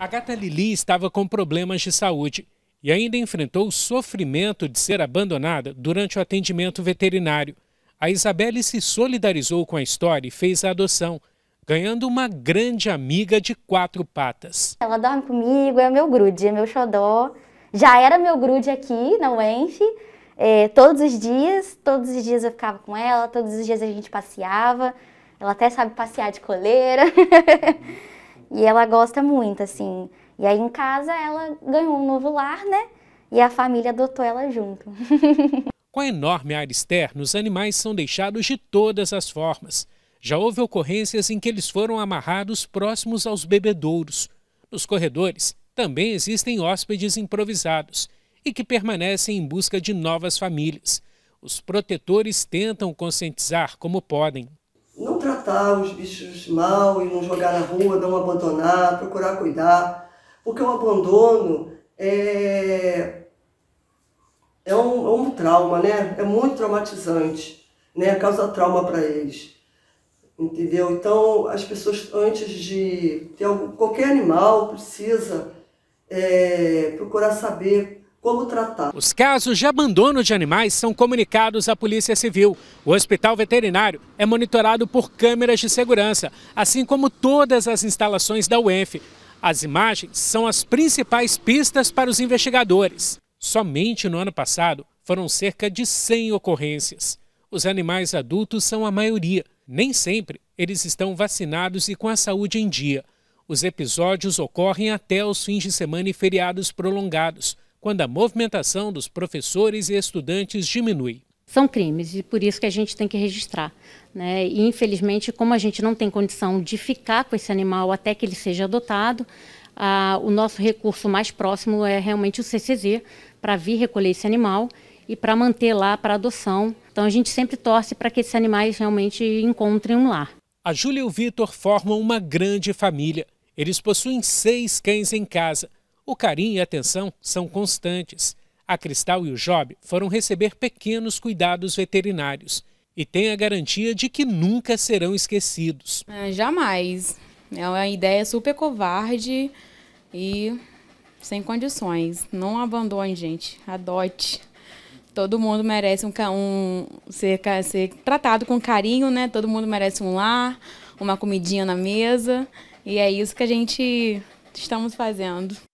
A gata Lili estava com problemas de saúde e ainda enfrentou o sofrimento de ser abandonada durante o atendimento veterinário. A Isabelle se solidarizou com a história e fez a adoção, ganhando uma grande amiga de quatro patas. Ela dorme comigo, é meu grude, é meu xodó. Já era meu grude aqui na UENF, é, todos os dias, todos os dias eu ficava com ela, todos os dias a gente passeava. Ela até sabe passear de coleira. E ela gosta muito, assim. E aí em casa ela ganhou um novo lar, né? E a família adotou ela junto. Com a enorme área externa, os animais são deixados de todas as formas. Já houve ocorrências em que eles foram amarrados próximos aos bebedouros. Nos corredores também existem hóspedes improvisados e que permanecem em busca de novas famílias. Os protetores tentam conscientizar como podem não tratar os bichos mal e não jogar na rua, não abandonar, procurar cuidar, porque o abandono é, é, um, é um trauma, né? É muito traumatizante, né? Causa trauma para eles. Entendeu? Então, as pessoas, antes de ter algum, qualquer animal, precisa é, procurar saber como tratar. Os casos de abandono de animais são comunicados à Polícia Civil. O hospital veterinário é monitorado por câmeras de segurança, assim como todas as instalações da UENF. As imagens são as principais pistas para os investigadores. Somente no ano passado foram cerca de 100 ocorrências. Os animais adultos são a maioria. Nem sempre eles estão vacinados e com a saúde em dia. Os episódios ocorrem até os fins de semana e feriados prolongados quando a movimentação dos professores e estudantes diminui são crimes e por isso que a gente tem que registrar. Né? E infelizmente, como a gente não tem condição de ficar com esse animal até que ele seja adotado, o nosso recurso mais próximo é realmente o CCZ para vir recolher esse animal e para manter lá para adoção. Então a gente sempre torce para que esses animais realmente encontrem um lar. A Júlia e o Vitor formam uma grande família. Eles possuem seis cães em casa o carinho e a atenção são constantes. A Cristal e o Job foram receber pequenos cuidados veterinários e têm a garantia de que nunca serão esquecidos. É, jamais. É uma ideia super covarde e sem condições. Não abandone, gente. Adote. Todo mundo merece um, um ser, ser tratado com carinho, né? Todo mundo merece um lar, uma comidinha na mesa. E é isso que a gente estamos fazendo.